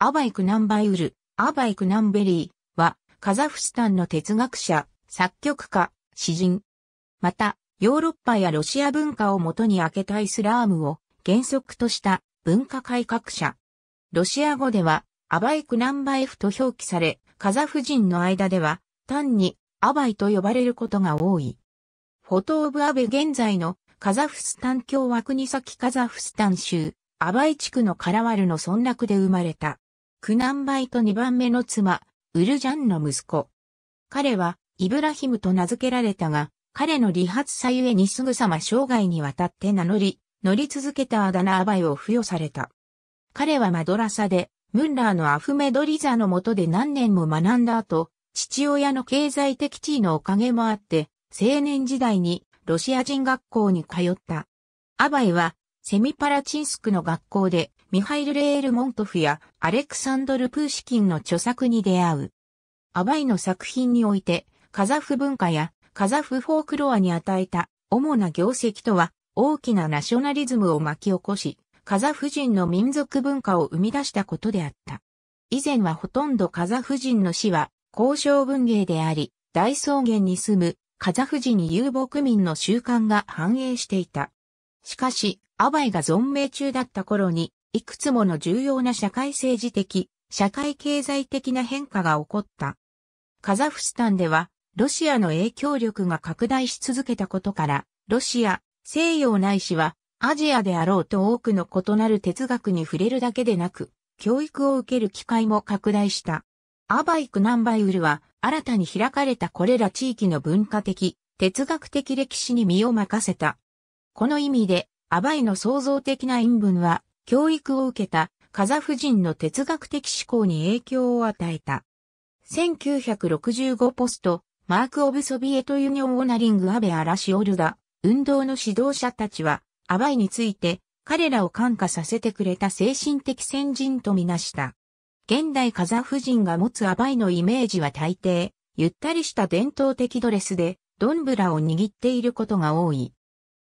アバイクナンバイウル、アバイクナンベリーは、カザフスタンの哲学者、作曲家、詩人。また、ヨーロッパやロシア文化をもとに開けたイスラームを原則とした文化改革者。ロシア語では、アバイクナンバエフと表記され、カザフ人の間では、単にアバイと呼ばれることが多い。フォトオブアベ現在のカザフスタン共和国先カザフスタン州、アバイ地区のカラワルの村落で生まれた。クナンバイと2番目の妻、ウルジャンの息子。彼は、イブラヒムと名付けられたが、彼の理髪さゆえにすぐさま生涯にわたって名乗り、乗り続けたあだ名アバイを付与された。彼はマドラサで、ムンラーのアフメドリザの下で何年も学んだ後、父親の経済的地位のおかげもあって、青年時代にロシア人学校に通った。アバイはセミパラチンスクの学校で、ミハイル・レールモントフやアレクサンドル・プーシキンの著作に出会う。アバイの作品において、カザフ文化やカザフフォークロアに与えた主な業績とは、大きなナショナリズムを巻き起こし、カザフ人の民族文化を生み出したことであった。以前はほとんどカザフ人の死は、交渉文芸であり、大草原に住むカザフ人遊牧民の習慣が反映していた。しかし、アバイが存命中だった頃に、いくつもの重要な社会政治的、社会経済的な変化が起こった。カザフスタンでは、ロシアの影響力が拡大し続けたことから、ロシア、西洋ないしは、アジアであろうと多くの異なる哲学に触れるだけでなく、教育を受ける機会も拡大した。アバイク・ナンバイウルは、新たに開かれたこれら地域の文化的、哲学的歴史に身を任せた。この意味で、アバイの創造的な陰文は、教育を受けたカザフ人の哲学的思考に影響を与えた。1965ポスト、マーク・オブ・ソビエト・ユニオン・オナリング・アベ・アラシオルダ、運動の指導者たちは、アバイについて、彼らを感化させてくれた精神的先人とみなした。現代カザフ人が持つアバイのイメージは大抵、ゆったりした伝統的ドレスで、ドンブラを握っていることが多い。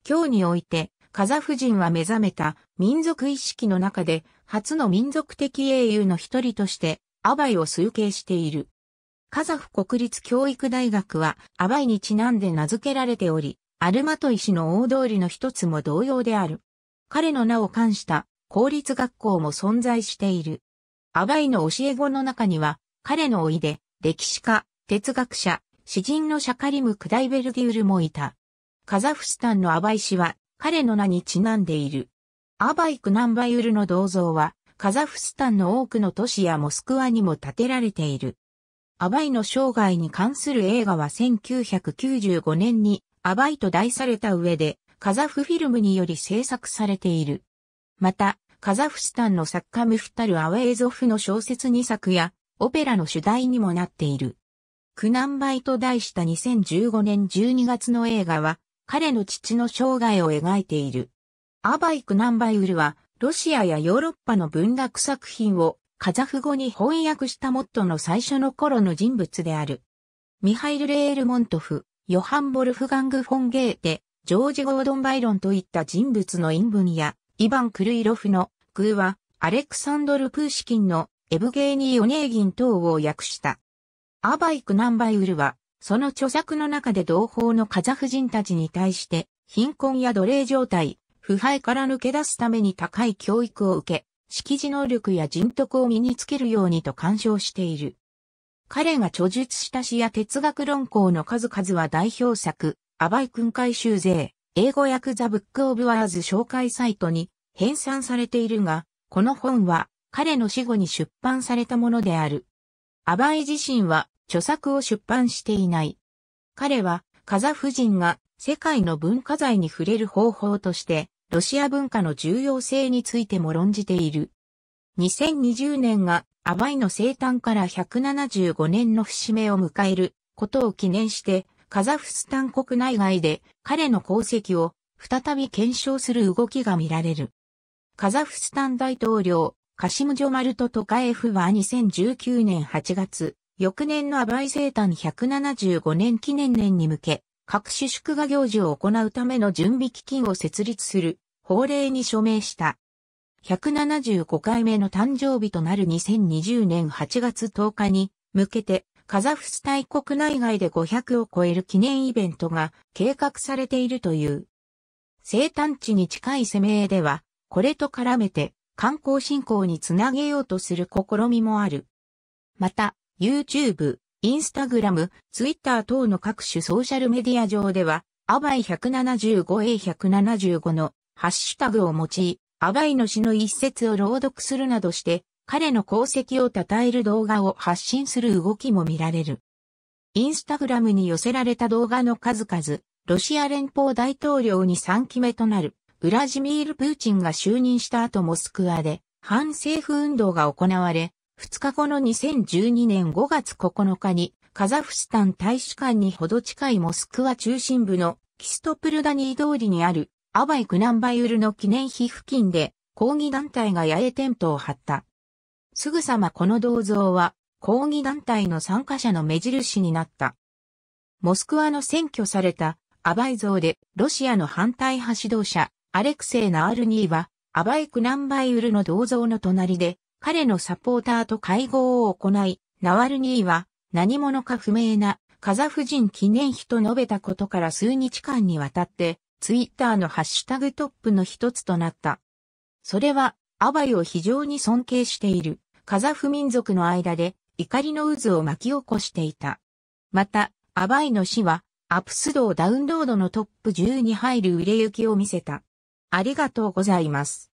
今日において、カザフ人は目覚めた民族意識の中で初の民族的英雄の一人としてアバイを崇敬している。カザフ国立教育大学はアバイにちなんで名付けられており、アルマトイ市の大通りの一つも同様である。彼の名を冠した公立学校も存在している。アバイの教え子の中には、彼のおいで、歴史家、哲学者、詩人のシャカリム・クダイベルディウルもいた。カザフスタンのアバイ氏は彼の名にちなんでいる。アバイク・ナンバユルの銅像は、カザフスタンの多くの都市やモスクワにも建てられている。アバイの生涯に関する映画は1995年にアバイと題された上でカザフフィルムにより制作されている。また、カザフスタンの作家ムフタル・アウェイゾフの小説2作やオペラの主題にもなっている。クナンバイと題した2015年12月の映画は彼の父の生涯を描いている。アバイク・ナンバイウルは、ロシアやヨーロッパの文学作品をカザフ語に翻訳したモットの最初の頃の人物である。ミハイル・レールモントフ、ヨハン・ボルフガング・フォン・ゲーテ、ジョージ・ゴードン・バイロンといった人物の陰文や、イヴァン・クルイロフのグーは、アレクサンドル・プーシキンのエブゲーニー・オネーギン等を訳した。アバイク・ナンバイウルは、その著作の中で同胞のカザフ人たちに対して、貧困や奴隷状態、腐敗から抜け出すために高い教育を受け、識字能力や人徳を身につけるようにと干渉している。彼が著述した詩や哲学論考の数々は代表作、アバイ訓戒修税、英語訳ザ・ブック・オブ・ワーズ紹介サイトに編纂されているが、この本は彼の死後に出版されたものである。アバイ自身は著作を出版していない。彼は、カザフ人が世界の文化財に触れる方法として、ロシア文化の重要性についても論じている。2020年がアバイの生誕から175年の節目を迎えることを記念して、カザフスタン国内外で彼の功績を再び検証する動きが見られる。カザフスタン大統領、カシムジョマルトトカエフは2019年8月、翌年のアバイ生誕175年記念年に向け、各種祝賀行事を行うための準備基金を設立する法令に署名した。175回目の誕生日となる2020年8月10日に向けて、カザフスタイ国内外で500を超える記念イベントが計画されているという。生誕地に近い攻めでは、これと絡めて観光振興につなげようとする試みもある。また、YouTube、Instagram、Twitter 等の各種ソーシャルメディア上では、アバイ 175A175 のハッシュタグを用い、アバイの詩の一節を朗読するなどして、彼の功績を称える動画を発信する動きも見られる。インスタグラムに寄せられた動画の数々、ロシア連邦大統領に3期目となる、ウラジミール・プーチンが就任した後モスクワで、反政府運動が行われ、2日後の2012年5月9日に、カザフスタン大使館にほど近いモスクワ中心部のキストプルダニー通りにあるアバイクナンバイウルの記念碑付近で抗議団体が八重テントを張った。すぐさまこの銅像は抗議団体の参加者の目印になった。モスクワの占拠されたアバイ像でロシアの反対派指導者アレクセイ・ナールニーはアバイクナンバイウルの銅像の隣で彼のサポーターと会合を行い、ナワルニーは何者か不明なカザフ人記念碑と述べたことから数日間にわたって、ツイッターのハッシュタグトップの一つとなった。それは、アバイを非常に尊敬しているカザフ民族の間で怒りの渦を巻き起こしていた。また、アバイの死は、アプスドをダウンロードのトップ10に入る売れ行きを見せた。ありがとうございます。